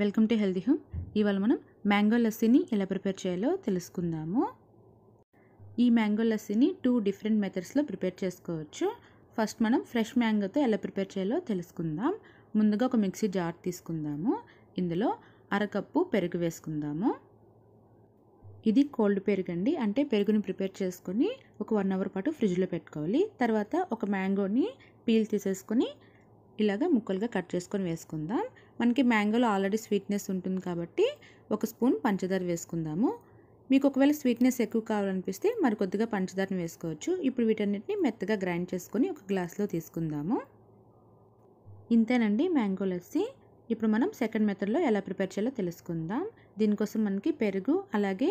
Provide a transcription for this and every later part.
welcome to healthy home ఇవాళ మనం mango లస్సీని ఎలా ప్రిపేర్ చేయాలో తెలుసుకుందాము ఈ మ్యాంగో లస్సీని టూ డిఫరెంట్ మెథడ్స్లో ప్రిపేర్ చేసుకోవచ్చు ఫస్ట్ మనం ఫ్రెష్ మ్యాంగోతో ఎలా ప్రిపేర్ చేయాలో తెలుసుకుందాం ముందుగా ఒక మిక్సీ జార్ తీసుకుందాము ఇందులో అరకప్పు పెరుగు వేసుకుందాము ఇది కోల్డ్ పెరుగు అండి అంటే పెరుగుని ప్రిపేర్ చేసుకొని ఒక వన్ అవర్ పాటు ఫ్రిడ్జ్లో పెట్టుకోవాలి తర్వాత ఒక మ్యాంగోని పీల్ తీసేసుకొని ఇలాగ ముక్కలుగా కట్ చేసుకొని వేసుకుందాం మనకి మ్యాంగోలో ఆల్రెడీ స్వీట్నెస్ ఉంటుంది కాబట్టి ఒక స్పూన్ పంచదార వేసుకుందాము మీకు ఒకవేళ స్వీట్నెస్ ఎక్కువ కావాలనిపిస్తే మరి కొద్దిగా పంచదారని వేసుకోవచ్చు ఇప్పుడు వీటన్నిటిని మెత్తగా గ్రైండ్ చేసుకొని ఒక గ్లాస్లో తీసుకుందాము ఇంతేనండి మ్యాంగో లస్సీ ఇప్పుడు మనం సెకండ్ మెథడ్లో ఎలా ప్రిపేర్ చేయాలో తెలుసుకుందాం దీనికోసం మనకి పెరుగు అలాగే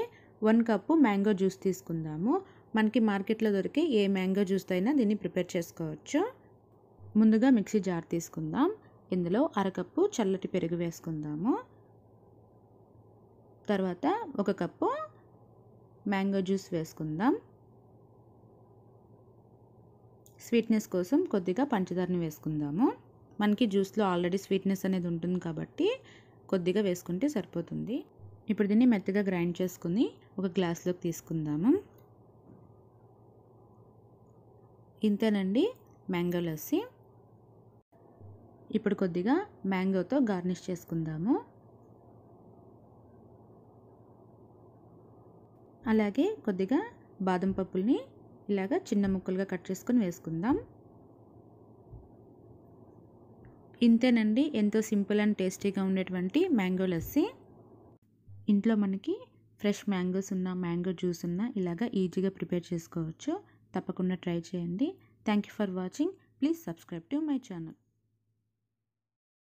వన్ కప్పు మ్యాంగో జ్యూస్ తీసుకుందాము మనకి మార్కెట్లో దొరికే ఏ మ్యాంగో జ్యూస్ అయినా దీన్ని ప్రిపేర్ చేసుకోవచ్చు ముందుగా మిక్సీ జార్ తీసుకుందాం ఇందులో అరకప్పు చల్లటి పెరుగు వేసుకుందాము తర్వాత ఒక కప్పు మ్యాంగో జ్యూస్ వేసుకుందాం స్వీట్నెస్ కోసం కొద్దిగా పంచదారని వేసుకుందాము మనకి జ్యూస్లో ఆల్రెడీ స్వీట్నెస్ అనేది ఉంటుంది కాబట్టి కొద్దిగా వేసుకుంటే సరిపోతుంది ఇప్పుడు దీన్ని మెత్తగా గ్రైండ్ చేసుకుని ఒక గ్లాస్లోకి తీసుకుందాము ఇంతేనండి మ్యాంగో లస్సీ ఇప్పుడు కొద్దిగా మ్యాంగోతో గార్నిష్ చేసుకుందాము అలాగే కొద్దిగా బాదం పప్పుల్ని ఇలాగ చిన్న ముక్కలుగా కట్ చేసుకొని వేసుకుందాం ఇంతేనండి ఎంతో సింపుల్ అండ్ టేస్టీగా ఉండేటువంటి మ్యాంగో లస్సీ ఇంట్లో మనకి ఫ్రెష్ మ్యాంగోస్ ఉన్న మ్యాంగో జ్యూస్ ఉన్న ఇలాగ ఈజీగా ప్రిపేర్ చేసుకోవచ్చు తప్పకుండా ట్రై చేయండి thank you for watching please subscribe to my channel